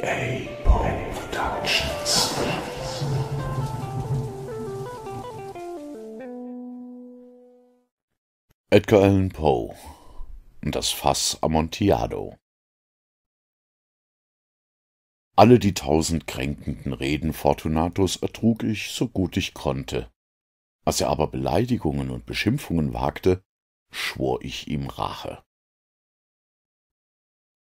EA Productions. Edgar Allan Poe Das Fass Amontillado Alle die tausend kränkenden Reden Fortunatos ertrug ich, so gut ich konnte. Als er aber Beleidigungen und Beschimpfungen wagte, schwor ich ihm Rache.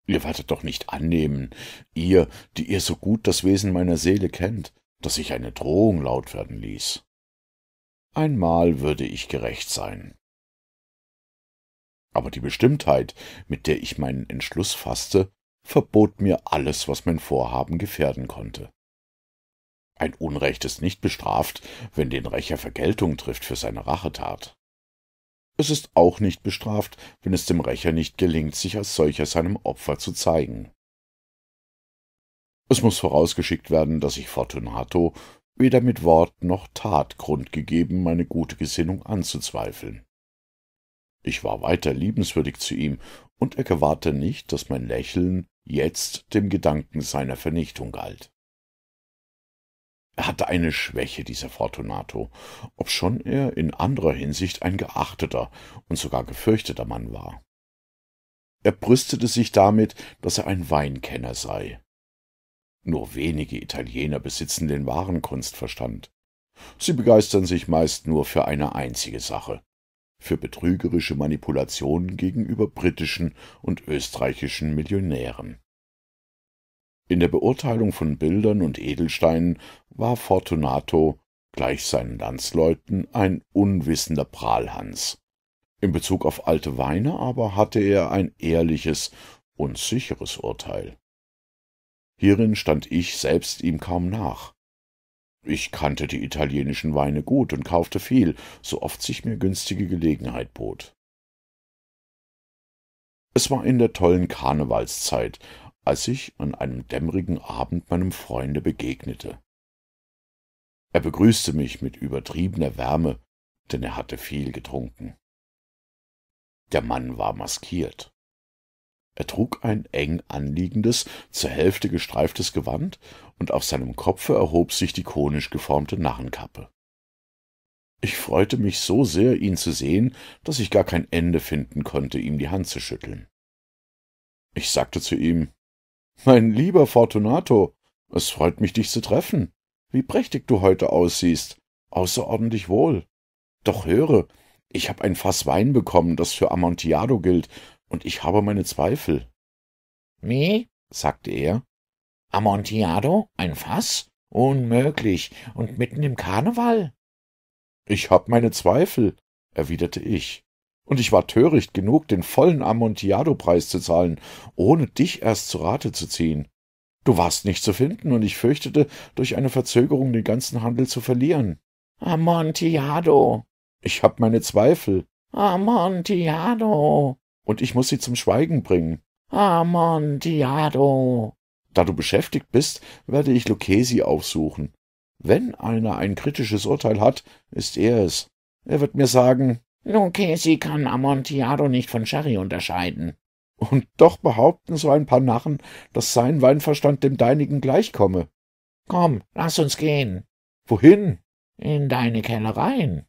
Ihr werdet doch nicht annehmen, ihr, die ihr so gut das Wesen meiner Seele kennt, dass ich eine Drohung laut werden ließ. Einmal würde ich gerecht sein. Aber die Bestimmtheit, mit der ich meinen Entschluss fasste, verbot mir alles, was mein Vorhaben gefährden konnte. Ein Unrecht ist nicht bestraft, wenn den Rächer Vergeltung trifft für seine Rachetat. Es ist auch nicht bestraft, wenn es dem Rächer nicht gelingt, sich als solcher seinem Opfer zu zeigen. Es muss vorausgeschickt werden, dass ich Fortunato weder mit Wort noch Tat Grund gegeben, meine gute Gesinnung anzuzweifeln. Ich war weiter liebenswürdig zu ihm, und er gewahrte nicht, dass mein Lächeln jetzt dem Gedanken seiner Vernichtung galt. Er hatte eine Schwäche, dieser Fortunato, obschon er in anderer Hinsicht ein geachteter und sogar gefürchteter Mann war. Er brüstete sich damit, dass er ein Weinkenner sei. Nur wenige Italiener besitzen den wahren Kunstverstand. Sie begeistern sich meist nur für eine einzige Sache, für betrügerische Manipulationen gegenüber britischen und österreichischen Millionären. In der Beurteilung von Bildern und Edelsteinen war Fortunato, gleich seinen Landsleuten, ein unwissender Prahlhans. In Bezug auf alte Weine aber hatte er ein ehrliches und sicheres Urteil. Hierin stand ich selbst ihm kaum nach. Ich kannte die italienischen Weine gut und kaufte viel, so oft sich mir günstige Gelegenheit bot. Es war in der tollen Karnevalszeit, als ich an einem dämmerigen Abend meinem Freunde begegnete. Er begrüßte mich mit übertriebener Wärme, denn er hatte viel getrunken. Der Mann war maskiert. Er trug ein eng anliegendes, zur Hälfte gestreiftes Gewand, und auf seinem Kopfe erhob sich die konisch geformte Narrenkappe. Ich freute mich so sehr, ihn zu sehen, dass ich gar kein Ende finden konnte, ihm die Hand zu schütteln. Ich sagte zu ihm mein lieber Fortunato, es freut mich, dich zu treffen. Wie prächtig du heute aussiehst. Außerordentlich wohl. Doch höre, ich habe ein Fass Wein bekommen, das für Amontillado gilt, und ich habe meine Zweifel. Wie? sagte er. Amontillado? Ein Fass? Unmöglich. Und mitten im Karneval? Ich habe meine Zweifel, erwiderte ich und ich war töricht genug, den vollen Amontillado-Preis zu zahlen, ohne dich erst zu Rate zu ziehen. Du warst nicht zu finden, und ich fürchtete, durch eine Verzögerung den ganzen Handel zu verlieren. Amontillado! Ich hab meine Zweifel. Amontillado! Und ich muss sie zum Schweigen bringen. Amontillado! Da du beschäftigt bist, werde ich Lucchesi aufsuchen. Wenn einer ein kritisches Urteil hat, ist er es. Er wird mir sagen, Lucchesi kann Amontillado nicht von Sherry unterscheiden. Und doch behaupten so ein paar Narren, daß sein Weinverstand dem deinigen gleichkomme. Komm, lass uns gehen. Wohin? In deine Kellereien.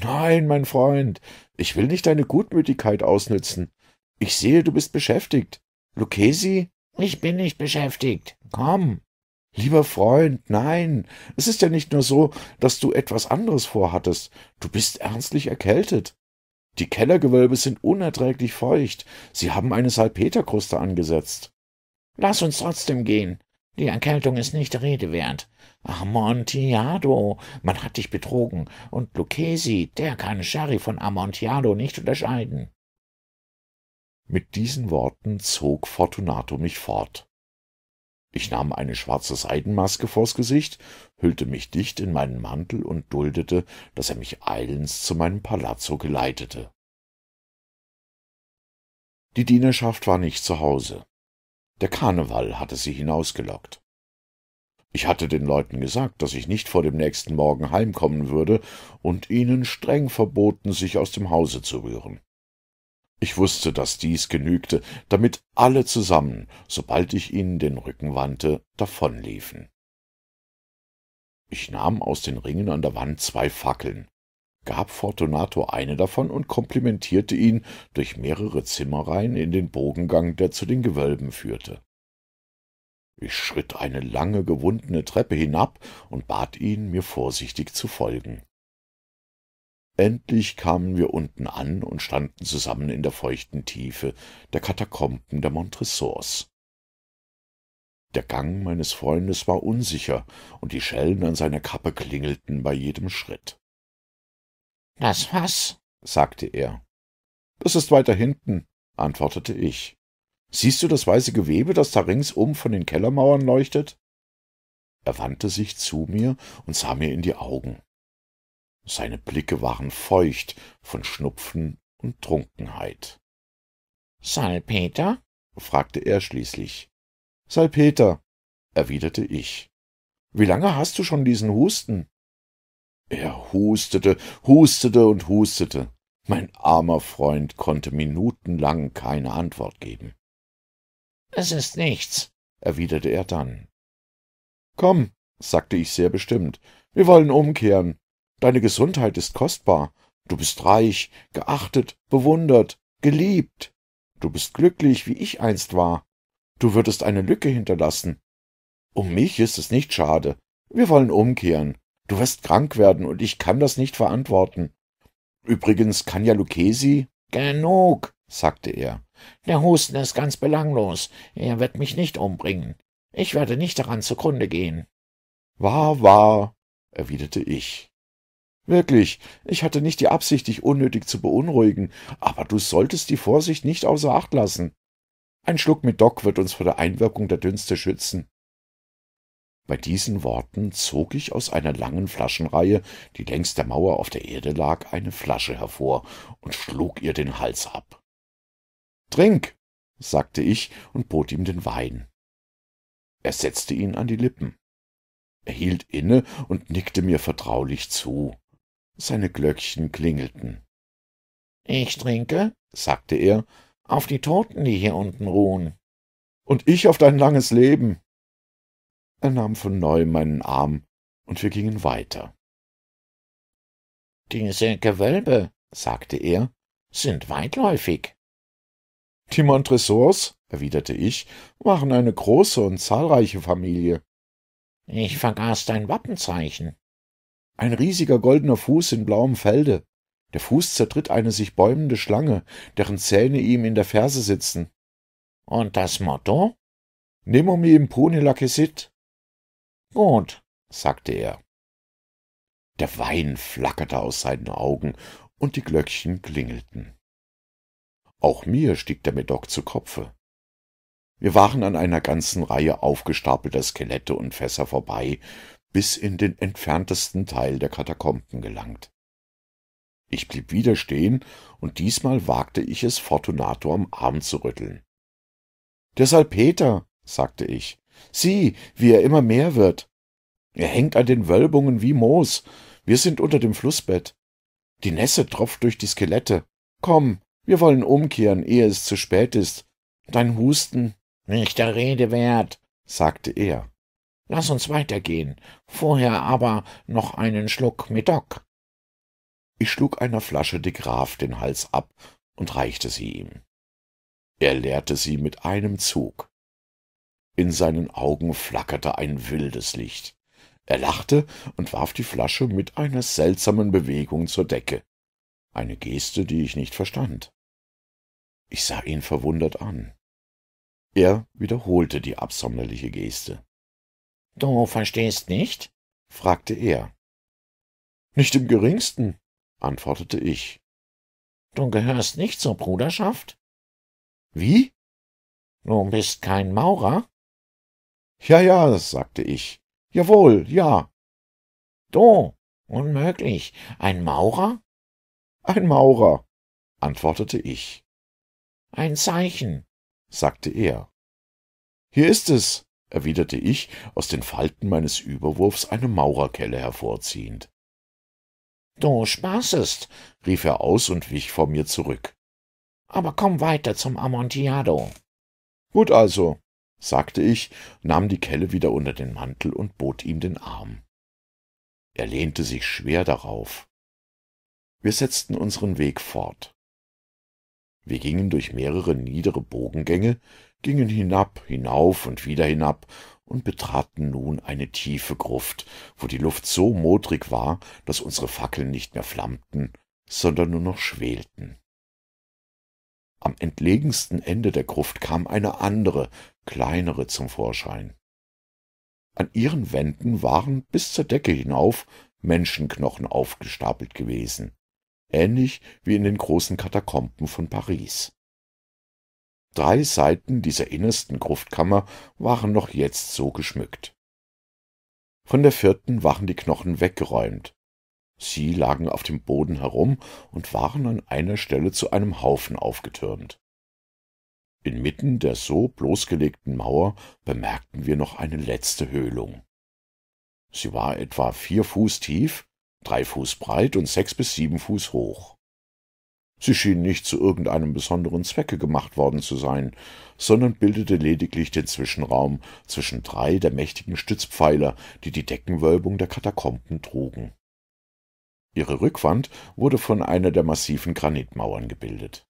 Nein, mein Freund, ich will nicht deine Gutmütigkeit ausnützen. Ich sehe, du bist beschäftigt. Lucchesi? Ich bin nicht beschäftigt. Komm. Lieber Freund, nein, es ist ja nicht nur so, dass du etwas anderes vorhattest, du bist ernstlich erkältet. Die Kellergewölbe sind unerträglich feucht, sie haben eine Salpeterkruste angesetzt. Lass uns trotzdem gehen. Die Erkältung ist nicht Rede wert. Amontillado, man hat dich betrogen, und Lucchesi, der kann Sherry von Amontillado nicht unterscheiden. Mit diesen Worten zog Fortunato mich fort. Ich nahm eine schwarze Seidenmaske vors Gesicht, hüllte mich dicht in meinen Mantel und duldete, daß er mich eilends zu meinem Palazzo geleitete. Die Dienerschaft war nicht zu Hause. Der Karneval hatte sie hinausgelockt. Ich hatte den Leuten gesagt, dass ich nicht vor dem nächsten Morgen heimkommen würde und ihnen streng verboten, sich aus dem Hause zu rühren. Ich wusste, dass dies genügte, damit alle zusammen, sobald ich ihnen den Rücken wandte, davonliefen. Ich nahm aus den Ringen an der Wand zwei Fackeln, gab Fortunato eine davon und komplimentierte ihn durch mehrere Zimmerreihen in den Bogengang, der zu den Gewölben führte. Ich schritt eine lange gewundene Treppe hinab und bat ihn, mir vorsichtig zu folgen. Endlich kamen wir unten an und standen zusammen in der feuchten Tiefe der Katakomben der Montresors. Der Gang meines Freundes war unsicher, und die Schellen an seiner Kappe klingelten bei jedem Schritt. »Das was?« sagte er. »Das ist weiter hinten«, antwortete ich. »Siehst du das weiße Gewebe, das da ringsum von den Kellermauern leuchtet?« Er wandte sich zu mir und sah mir in die Augen. Seine Blicke waren feucht von Schnupfen und Trunkenheit. Salpeter? fragte er schließlich. Salpeter, erwiderte ich. Wie lange hast du schon diesen Husten? Er hustete, hustete und hustete. Mein armer Freund konnte minutenlang keine Antwort geben. Es ist nichts, erwiderte er dann. Komm, sagte ich sehr bestimmt, wir wollen umkehren. Deine Gesundheit ist kostbar. Du bist reich, geachtet, bewundert, geliebt. Du bist glücklich, wie ich einst war. Du würdest eine Lücke hinterlassen. Um mich ist es nicht schade. Wir wollen umkehren. Du wirst krank werden und ich kann das nicht verantworten. Übrigens kann ja Lucchesi. Genug, sagte er. Der Husten ist ganz belanglos. Er wird mich nicht umbringen. Ich werde nicht daran zugrunde gehen. Wahr, wahr, erwiderte ich. Wirklich, ich hatte nicht die Absicht, dich unnötig zu beunruhigen, aber du solltest die Vorsicht nicht außer Acht lassen. Ein Schluck mit Doc wird uns vor der Einwirkung der Dünste schützen. Bei diesen Worten zog ich aus einer langen Flaschenreihe, die längs der Mauer auf der Erde lag, eine Flasche hervor und schlug ihr den Hals ab. Trink, sagte ich und bot ihm den Wein. Er setzte ihn an die Lippen. Er hielt inne und nickte mir vertraulich zu seine Glöckchen klingelten. Ich trinke, sagte er, auf die Toten, die hier unten ruhen. Und ich auf dein langes Leben. Er nahm von neuem meinen Arm, und wir gingen weiter. Diese Gewölbe, sagte er, sind weitläufig. Die Montresors, erwiderte ich, waren eine große und zahlreiche Familie. Ich vergaß dein Wappenzeichen. Ein riesiger goldener Fuß in blauem Felde. Der Fuß zertritt eine sich bäumende Schlange, deren Zähne ihm in der Ferse sitzen. Und das Motto? Nemo me impune lacessit. Gut, sagte er. Der Wein flackerte aus seinen Augen und die Glöckchen klingelten. Auch mir stieg der Medoc zu Kopfe. Wir waren an einer ganzen Reihe aufgestapelter Skelette und Fässer vorbei, bis in den entferntesten Teil der Katakomben gelangt. Ich blieb wieder stehen, und diesmal wagte ich es, Fortunato am Arm zu rütteln. Der Salpeter, sagte ich, sieh, wie er immer mehr wird. Er hängt an den Wölbungen wie Moos. Wir sind unter dem Flussbett. Die Nässe tropft durch die Skelette. Komm, wir wollen umkehren, ehe es zu spät ist. Dein Husten. Nicht der Rede wert, sagte er. Lass uns weitergehen, vorher aber noch einen Schluck Medoc.« Ich schlug einer Flasche de Graf den Hals ab und reichte sie ihm. Er leerte sie mit einem Zug. In seinen Augen flackerte ein wildes Licht. Er lachte und warf die Flasche mit einer seltsamen Bewegung zur Decke. Eine Geste, die ich nicht verstand. Ich sah ihn verwundert an. Er wiederholte die absonderliche Geste. Du verstehst nicht? fragte er. Nicht im geringsten, antwortete ich. Du gehörst nicht zur Bruderschaft? Wie? Du bist kein Maurer? Ja, ja, sagte ich. Jawohl, ja. Du, unmöglich, ein Maurer? Ein Maurer, antwortete ich. Ein Zeichen, sagte er. Hier ist es, erwiderte ich, aus den Falten meines Überwurfs eine Maurerkelle hervorziehend. Du spaßest, rief er aus und wich vor mir zurück. Aber komm weiter zum Amontillado. Gut also, sagte ich, nahm die Kelle wieder unter den Mantel und bot ihm den Arm. Er lehnte sich schwer darauf. Wir setzten unseren Weg fort. Wir gingen durch mehrere niedere Bogengänge, gingen hinab, hinauf und wieder hinab und betraten nun eine tiefe Gruft, wo die Luft so modrig war, dass unsere Fackeln nicht mehr flammten, sondern nur noch schwelten. Am entlegensten Ende der Gruft kam eine andere, kleinere zum Vorschein. An ihren Wänden waren bis zur Decke hinauf Menschenknochen aufgestapelt gewesen, ähnlich wie in den großen Katakomben von Paris. Drei Seiten dieser innersten Gruftkammer waren noch jetzt so geschmückt. Von der vierten waren die Knochen weggeräumt. Sie lagen auf dem Boden herum und waren an einer Stelle zu einem Haufen aufgetürmt. Inmitten der so bloßgelegten Mauer bemerkten wir noch eine letzte Höhlung. Sie war etwa vier Fuß tief, drei Fuß breit und sechs bis sieben Fuß hoch. Sie schien nicht zu irgendeinem besonderen Zwecke gemacht worden zu sein, sondern bildete lediglich den Zwischenraum zwischen drei der mächtigen Stützpfeiler, die die Deckenwölbung der Katakomben trugen. Ihre Rückwand wurde von einer der massiven Granitmauern gebildet.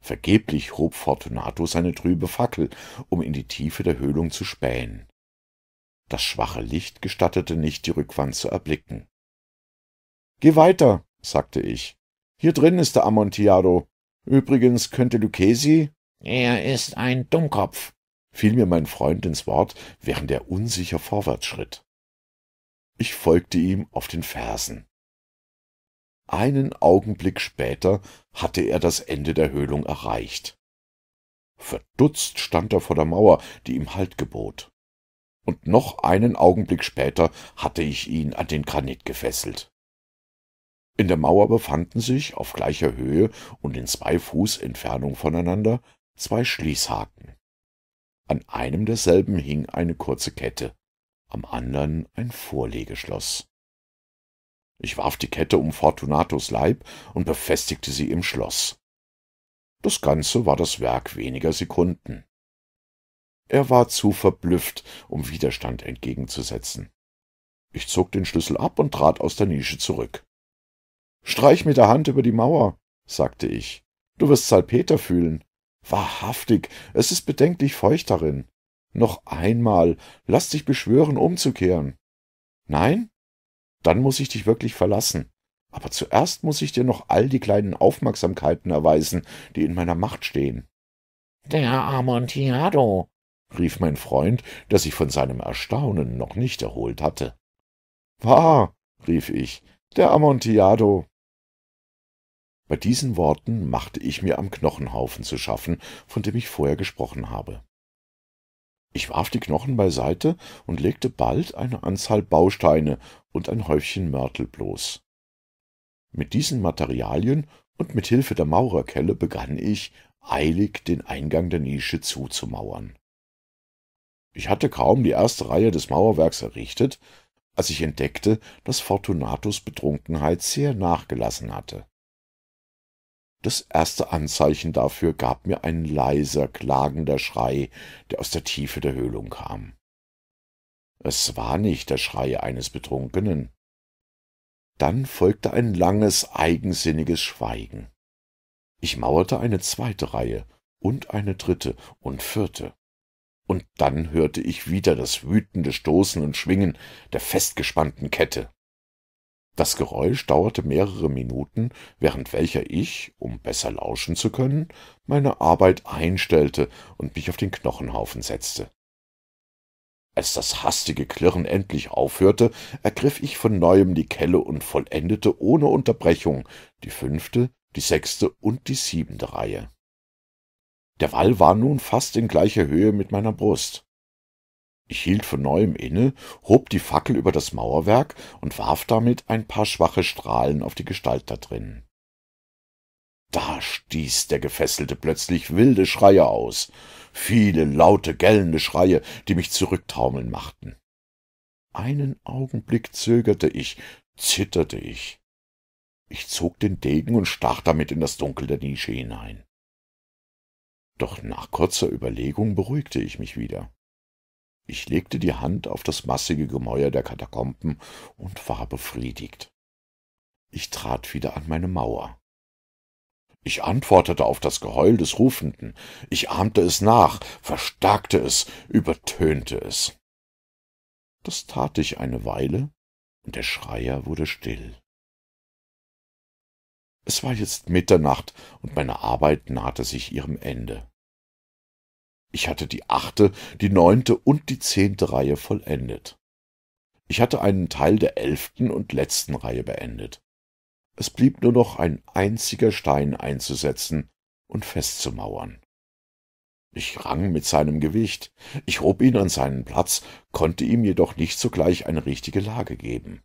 Vergeblich hob Fortunato seine trübe Fackel, um in die Tiefe der Höhlung zu spähen. Das schwache Licht gestattete nicht, die Rückwand zu erblicken. Geh weiter, sagte ich. Hier drin ist der Amontillado. Übrigens könnte Lucchesi... Er ist ein Dummkopf, fiel mir mein Freund ins Wort, während er unsicher vorwärts schritt. Ich folgte ihm auf den Fersen. Einen Augenblick später hatte er das Ende der Höhlung erreicht. Verdutzt stand er vor der Mauer, die ihm Halt gebot. Und noch einen Augenblick später hatte ich ihn an den Granit gefesselt. In der Mauer befanden sich auf gleicher Höhe und in zwei Fuß Entfernung voneinander zwei Schließhaken. An einem derselben hing eine kurze Kette, am anderen ein Vorlegeschloss. Ich warf die Kette um Fortunatos Leib und befestigte sie im Schloss. Das Ganze war das Werk weniger Sekunden. Er war zu verblüfft, um Widerstand entgegenzusetzen. Ich zog den Schlüssel ab und trat aus der Nische zurück. Streich mit der Hand über die Mauer, sagte ich. Du wirst Salpeter fühlen. Wahrhaftig, es ist bedenklich feucht darin. Noch einmal, lass dich beschwören, umzukehren. Nein? Dann muß ich dich wirklich verlassen. Aber zuerst muß ich dir noch all die kleinen Aufmerksamkeiten erweisen, die in meiner Macht stehen. Der Amontillado, rief mein Freund, der sich von seinem Erstaunen noch nicht erholt hatte. Wahr, rief ich, der Amontillado. Bei diesen Worten machte ich mir am Knochenhaufen zu schaffen, von dem ich vorher gesprochen habe. Ich warf die Knochen beiseite und legte bald eine Anzahl Bausteine und ein Häufchen Mörtel bloß. Mit diesen Materialien und mit Hilfe der Maurerkelle begann ich, eilig den Eingang der Nische zuzumauern. Ich hatte kaum die erste Reihe des Mauerwerks errichtet, als ich entdeckte, dass Fortunatus Betrunkenheit sehr nachgelassen hatte. Das erste Anzeichen dafür gab mir ein leiser, klagender Schrei, der aus der Tiefe der Höhlung kam. Es war nicht der Schrei eines Betrunkenen. Dann folgte ein langes, eigensinniges Schweigen. Ich mauerte eine zweite Reihe und eine dritte und vierte. Und dann hörte ich wieder das wütende Stoßen und Schwingen der festgespannten Kette. Das Geräusch dauerte mehrere Minuten, während welcher ich, um besser lauschen zu können, meine Arbeit einstellte und mich auf den Knochenhaufen setzte. Als das hastige Klirren endlich aufhörte, ergriff ich von neuem die Kelle und vollendete ohne Unterbrechung die fünfte, die sechste und die siebente Reihe. Der Wall war nun fast in gleicher Höhe mit meiner Brust. Ich hielt von neuem inne, hob die Fackel über das Mauerwerk und warf damit ein paar schwache Strahlen auf die Gestalt da drin. Da stieß der Gefesselte plötzlich wilde Schreie aus, viele laute, gellende Schreie, die mich zurücktaumeln machten. Einen Augenblick zögerte ich, zitterte ich. Ich zog den Degen und stach damit in das Dunkel der Nische hinein. Doch nach kurzer Überlegung beruhigte ich mich wieder. Ich legte die Hand auf das massige Gemäuer der Katakomben und war befriedigt. Ich trat wieder an meine Mauer. Ich antwortete auf das Geheul des Rufenden, ich ahmte es nach, verstärkte es, übertönte es. Das tat ich eine Weile, und der Schreier wurde still. Es war jetzt Mitternacht, und meine Arbeit nahte sich ihrem Ende. Ich hatte die achte, die neunte und die zehnte Reihe vollendet. Ich hatte einen Teil der elften und letzten Reihe beendet. Es blieb nur noch ein einziger Stein einzusetzen und festzumauern. Ich rang mit seinem Gewicht, ich hob ihn an seinen Platz, konnte ihm jedoch nicht sogleich eine richtige Lage geben.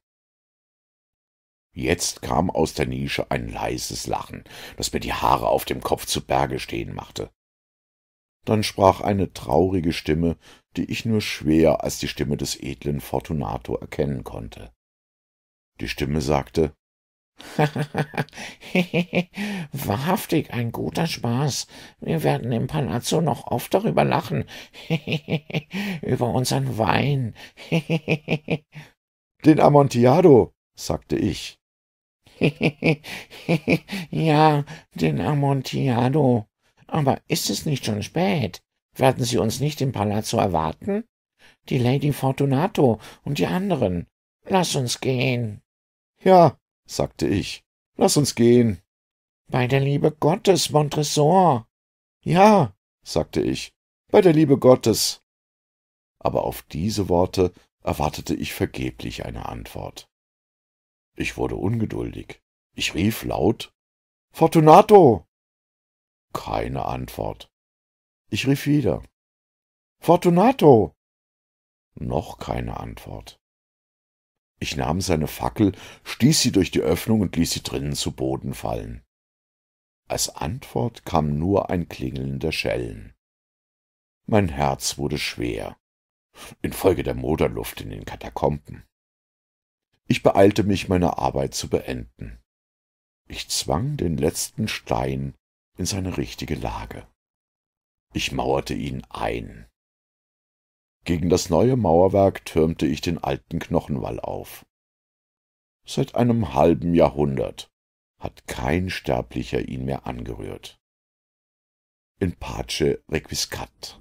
Jetzt kam aus der Nische ein leises Lachen, das mir die Haare auf dem Kopf zu Berge stehen machte. Dann sprach eine traurige Stimme, die ich nur schwer als die Stimme des edlen Fortunato erkennen konnte. Die Stimme sagte, Wahrhaftig ein guter Spaß. Wir werden im Palazzo noch oft darüber lachen. Über unseren Wein. Den Amontillado, sagte ich. ja, den Amontillado, aber ist es nicht schon spät? Werden Sie uns nicht im Palazzo erwarten? Die Lady Fortunato und die anderen. Lass uns gehen. Ja, sagte ich, lass uns gehen. Bei der Liebe Gottes, Montresor. Ja, sagte ich, bei der Liebe Gottes. Aber auf diese Worte erwartete ich vergeblich eine Antwort. Ich wurde ungeduldig. Ich rief laut Fortunato. Keine Antwort. Ich rief wieder. Fortunato! Noch keine Antwort. Ich nahm seine Fackel, stieß sie durch die Öffnung und ließ sie drinnen zu Boden fallen. Als Antwort kam nur ein Klingeln der Schellen. Mein Herz wurde schwer, infolge der Moderluft in den Katakomben. Ich beeilte mich, meine Arbeit zu beenden. Ich zwang den letzten Stein in seine richtige Lage. Ich mauerte ihn ein. Gegen das neue Mauerwerk türmte ich den alten Knochenwall auf. Seit einem halben Jahrhundert hat kein Sterblicher ihn mehr angerührt. In pace Requiscat.